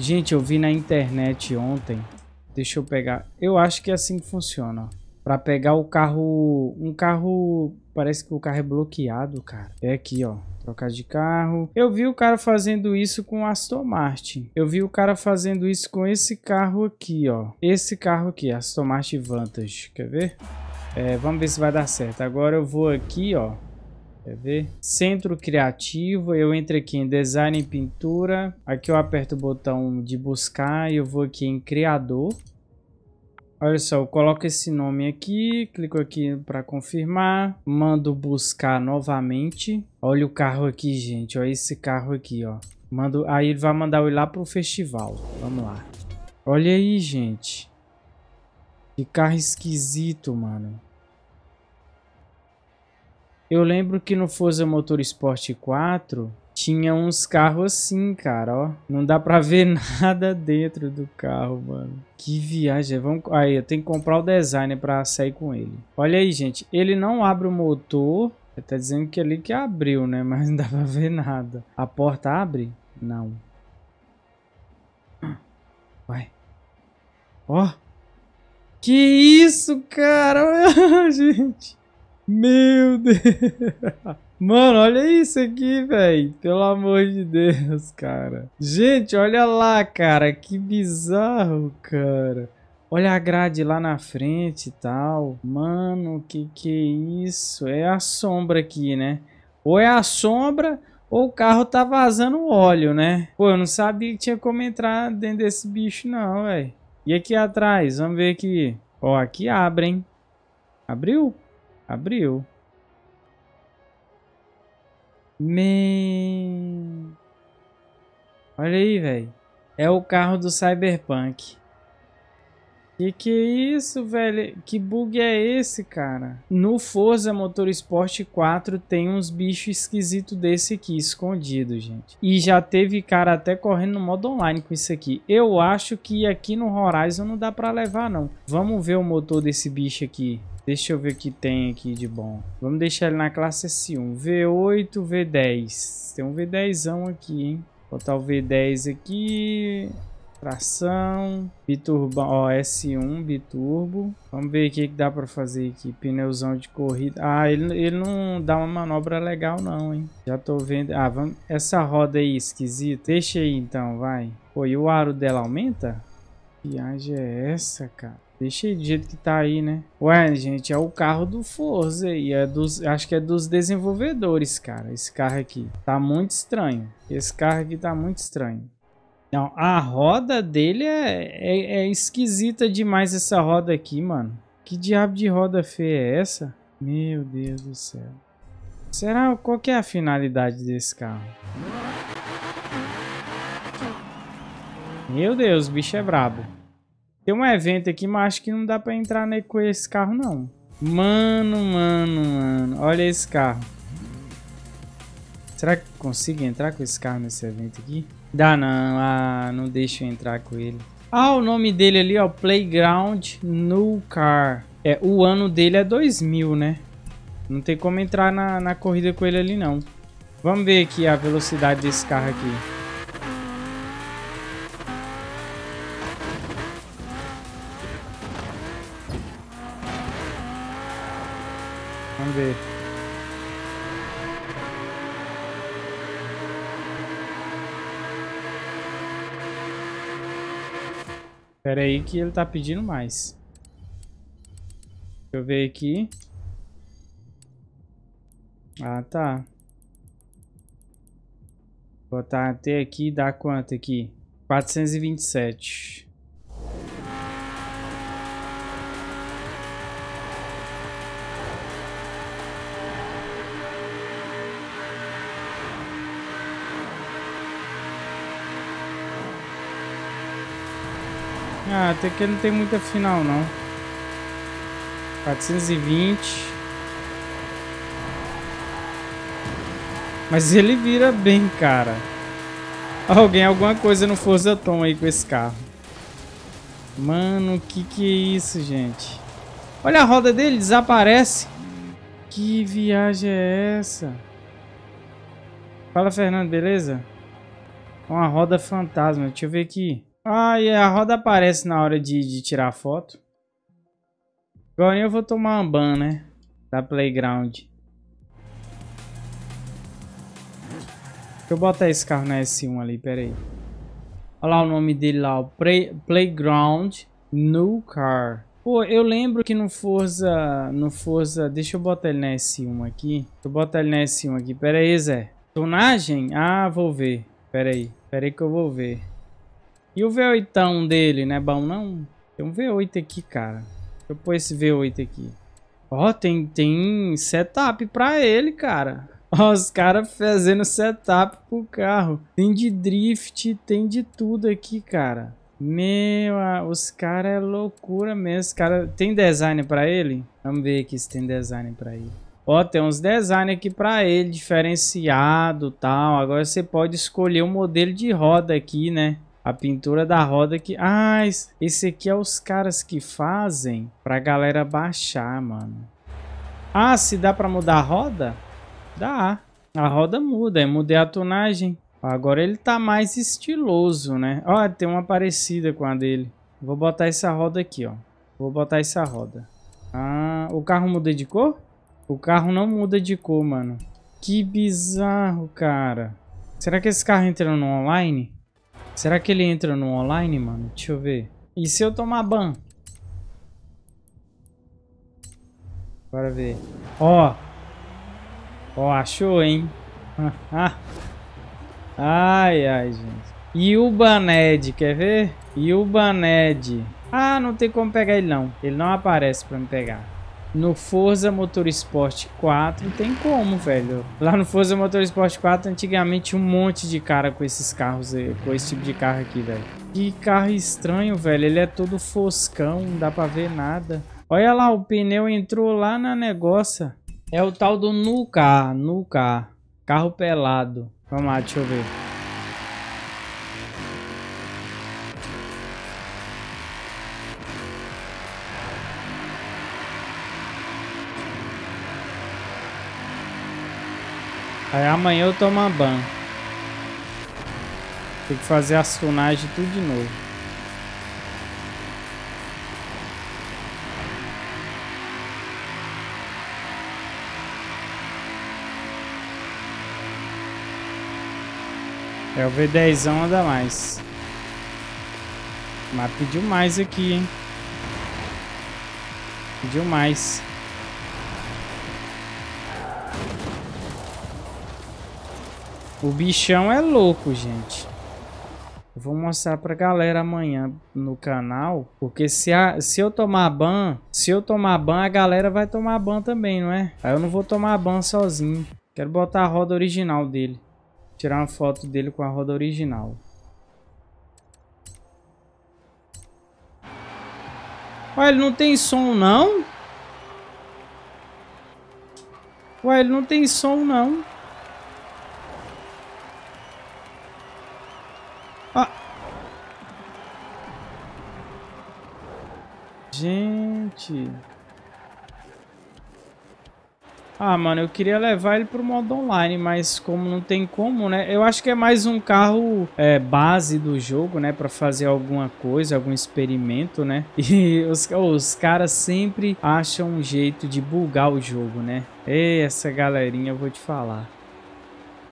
Gente, eu vi na internet ontem. Deixa eu pegar. Eu acho que é assim que funciona. Para pegar o carro, um carro, parece que o carro é bloqueado, cara. É aqui, ó. Trocar de carro. Eu vi o cara fazendo isso com Aston Martin. Eu vi o cara fazendo isso com esse carro aqui, ó. Esse carro aqui, Aston Martin Vantage. Quer ver? É, vamos ver se vai dar certo. Agora eu vou aqui, ó. Quer ver? Centro criativo, eu entro aqui em design e pintura. Aqui eu aperto o botão de buscar e eu vou aqui em criador. Olha só, eu coloco esse nome aqui, clico aqui para confirmar, mando buscar novamente. Olha o carro aqui, gente, olha esse carro aqui, ó. Mando, aí ele vai mandar eu ir lá pro festival. Vamos lá. Olha aí, gente. Que carro esquisito, mano. Eu lembro que no Forza Motorsport 4 tinha uns carros assim, cara, ó. Não dá pra ver nada dentro do carro, mano. Que viagem. Vamos... Aí, eu tenho que comprar o designer pra sair com ele. Olha aí, gente. Ele não abre o motor. Tá dizendo que ali que abriu, né? Mas não dá pra ver nada. A porta abre? Não. Vai. Ó. Que isso, cara? gente. Meu Deus. Mano, olha isso aqui, velho. Pelo amor de Deus, cara. Gente, olha lá, cara. Que bizarro, cara. Olha a grade lá na frente e tal. Mano, que que é isso? É a sombra aqui, né? Ou é a sombra ou o carro tá vazando óleo, né? Pô, eu não sabia que tinha como entrar dentro desse bicho não, velho. E aqui atrás? Vamos ver aqui. Ó, aqui abre, hein? Abriu? Abriu. Me... Olha aí, velho. É o carro do Cyberpunk. Que que é isso, velho? Que bug é esse, cara? No Forza Motorsport 4 tem uns bichos esquisitos desse aqui, escondido, gente. E já teve cara até correndo no modo online com isso aqui. Eu acho que aqui no Horizon não dá pra levar, não. Vamos ver o motor desse bicho aqui. Deixa eu ver o que tem aqui de bom. Vamos deixar ele na classe S1. V8, V10. Tem um V10 aqui, hein? Vou botar o V10 aqui. Tração. Biturbo. Ó, S1, biturbo. Vamos ver o que, que dá pra fazer aqui. Pneuzão de corrida. Ah, ele, ele não dá uma manobra legal não, hein? Já tô vendo. Ah, vamos... essa roda aí esquisita. Deixa aí então, vai. Pô, e o aro dela aumenta? viagem é essa, cara? Deixei do jeito que tá aí, né? Ué, gente, é o carro do Forza e é dos, acho que é dos desenvolvedores, cara. Esse carro aqui tá muito estranho. Esse carro aqui tá muito estranho. Não, a roda dele é, é, é esquisita demais essa roda aqui, mano. Que diabo de roda feia é essa? Meu Deus do céu. Será qual que é a finalidade desse carro? Meu Deus, o bicho é brabo. Tem um evento aqui, mas acho que não dá pra entrar né, com esse carro, não. Mano, mano, mano. Olha esse carro. Será que consigo entrar com esse carro nesse evento aqui? Dá não. Ah, não deixa eu entrar com ele. Ah, o nome dele ali, ó. Playground No Car. É, o ano dele é 2000, né? Não tem como entrar na, na corrida com ele ali, não. Vamos ver aqui a velocidade desse carro aqui. ver. Pera aí que ele tá pedindo mais. Deixa eu ver aqui. Ah, tá. Botar até aqui, dá quanto aqui? 427. Ah, até que não tem muita final não. 420. Mas ele vira bem, cara. Alguém, alguma coisa no Forza Tom aí com esse carro. Mano, que que é isso, gente? Olha a roda dele, desaparece. Que viagem é essa? Fala, Fernando, beleza? Uma roda fantasma. Deixa eu ver aqui. Ah, e é, a roda aparece na hora de, de tirar foto. Agora eu vou tomar um ban, né? Da Playground. Deixa eu botar esse carro na S1 ali, peraí. Olha lá o nome dele lá, o Play, Playground New Car. Pô, eu lembro que no Forza, no Forza, deixa eu botar ele na S1 aqui. Deixa eu botar ele na S1 aqui, peraí, Zé. Tonagem? Ah, vou ver. Peraí, peraí que eu vou ver. E o V8 dele, não é bom não? Tem um V8 aqui, cara. Deixa eu pôr esse V8 aqui. Ó, tem, tem setup pra ele, cara. Ó, os caras fazendo setup pro carro. Tem de drift, tem de tudo aqui, cara. Meu, os caras é loucura mesmo. Cara, tem design pra ele? Vamos ver aqui se tem design pra ele. Ó, tem uns design aqui pra ele, diferenciado tal. Agora você pode escolher o um modelo de roda aqui, né? A pintura da roda que... Ah, esse aqui é os caras que fazem pra galera baixar, mano. Ah, se dá pra mudar a roda? Dá. A roda muda, eu é mudei a tonagem. Agora ele tá mais estiloso, né? Ó, tem uma parecida com a dele. Vou botar essa roda aqui, ó. Vou botar essa roda. Ah, o carro muda de cor? O carro não muda de cor, mano. Que bizarro, cara. Será que esse carro entrou no online? Será que ele entra no online, mano? Deixa eu ver. E se eu tomar ban? Bora ver. Ó. Ó, achou, hein? Ah. ai, ai, gente. E o Baned, quer ver? E o Baned. Ah, não tem como pegar ele, não. Ele não aparece pra me pegar. No Forza Motorsport 4 tem como, velho. Lá no Forza Motorsport 4, antigamente um monte de cara com esses carros, com esse tipo de carro aqui, velho. Que carro estranho, velho. Ele é todo foscão, não dá pra ver nada. Olha lá, o pneu entrou lá na negócio. É o tal do Nuka Nuka, Carro pelado. Vamos lá, deixa eu ver. Aí amanhã eu tomo uma ban. Tem que fazer as sonagem tudo de novo. É, o V10 anda mais. Mas pediu mais aqui, hein? Pediu mais. O bichão é louco, gente. Eu vou mostrar pra galera amanhã no canal. Porque se, a, se eu tomar ban, se eu tomar ban, a galera vai tomar ban também, não é? Aí eu não vou tomar ban sozinho. Quero botar a roda original dele. Tirar uma foto dele com a roda original. Ué, ele não tem som, não? Ué, ele não tem som, não. Ah, mano, eu queria levar ele pro modo online, mas como não tem como, né? Eu acho que é mais um carro é, base do jogo, né? Pra fazer alguma coisa, algum experimento, né? E os, os caras sempre acham um jeito de bugar o jogo, né? Ei, essa galerinha, eu vou te falar.